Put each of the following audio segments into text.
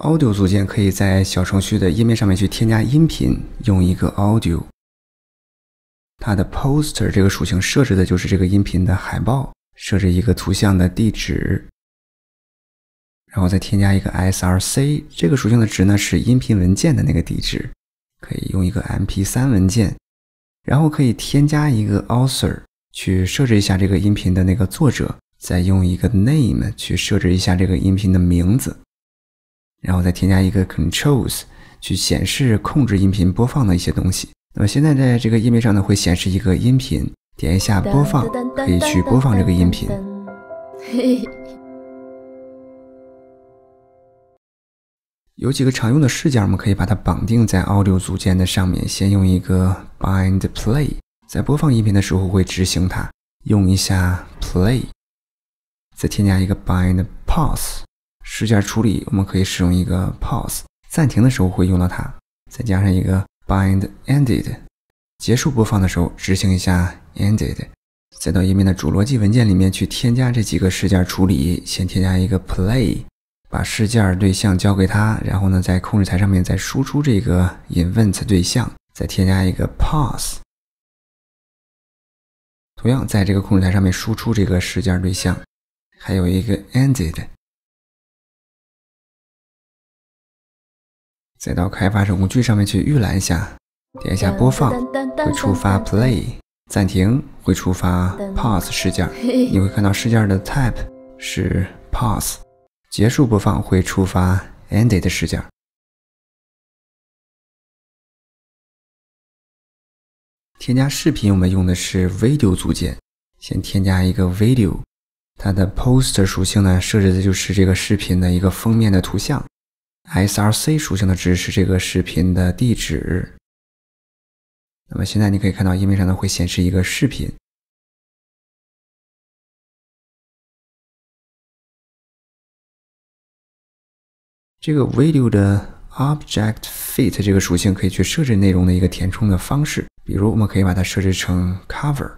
Audio 组件可以在小程序的页面上面去添加音频，用一个 Audio，它的 poster 这个属性设置的就是这个音频的海报，设置一个图像的地址，然后再添加一个 src 这个属性的值呢是音频文件的那个地址，可以用一个 MP3 文件，然后可以添加一个 author 去设置一下这个音频的那个作者，再用一个 name 去设置一下这个音频的名字。然后再添加一个 controls 去显示控制音频播放的一些东西。那么现在在这个页面上呢，会显示一个音频，点一下播放，可以去播放这个音频。有几个常用的事件，我们可以把它绑定在 audio 组件的上面。先用一个 bind play，在播放音频的时候会执行它。用一下 play，再添加一个 bind pause。事件处理，我们可以使用一个 pause 暂停的时候会用到它，再加上一个 bind ended 结束播放的时候执行一下 ended，再到页面的主逻辑文件里面去添加这几个事件处理。先添加一个 play，把事件对象交给它，然后呢在控制台上面再输出这个 i n v e n t 对象，再添加一个 pause，同样在这个控制台上面输出这个事件对象，还有一个 ended。再到开发者工具上面去预览一下，点一下播放会触发 play，暂停会触发 pause 事件，你会看到事件的 type 是 pause，结束播放会触发 ended 事件。添加视频我们用的是 video 组件，先添加一个 video，它的 poster 属性呢设置的就是这个视频的一个封面的图像。src 属性的值是这个视频的地址。那么现在你可以看到页面上呢会显示一个视频。这个 video 的 object-fit 这个属性可以去设置内容的一个填充的方式。比如我们可以把它设置成 cover，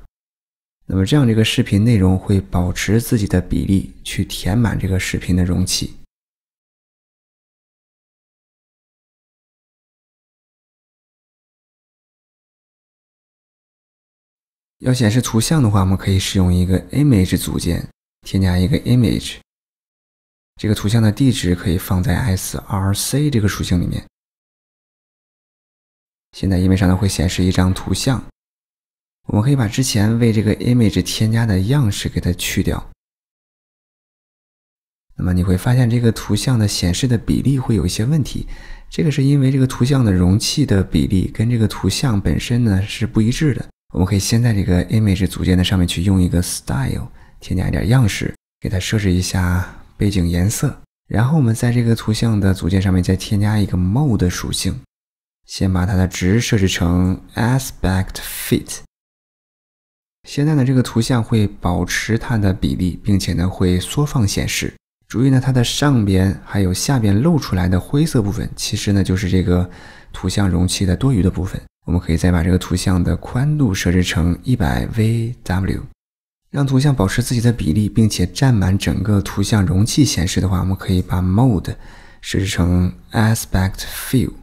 那么这样这个视频内容会保持自己的比例去填满这个视频的容器。要显示图像的话，我们可以使用一个 Image 组件，添加一个 Image。这个图像的地址可以放在 src 这个属性里面。现在页面上呢会显示一张图像，我们可以把之前为这个 Image 添加的样式给它去掉。那么你会发现这个图像的显示的比例会有一些问题，这个是因为这个图像的容器的比例跟这个图像本身呢是不一致的。我们可以先在这个 Image 组件的上面去用一个 Style 添加一点样式，给它设置一下背景颜色。然后我们在这个图像的组件上面再添加一个 Mode 属性，先把它的值设置成 Aspect Fit。现在呢，这个图像会保持它的比例，并且呢会缩放显示。注意呢，它的上边还有下边露出来的灰色部分，其实呢就是这个图像容器的多余的部分。我们可以再把这个图像的宽度设置成一百 vw，让图像保持自己的比例，并且占满整个图像容器显示的话，我们可以把 mode 设置成 aspect fill。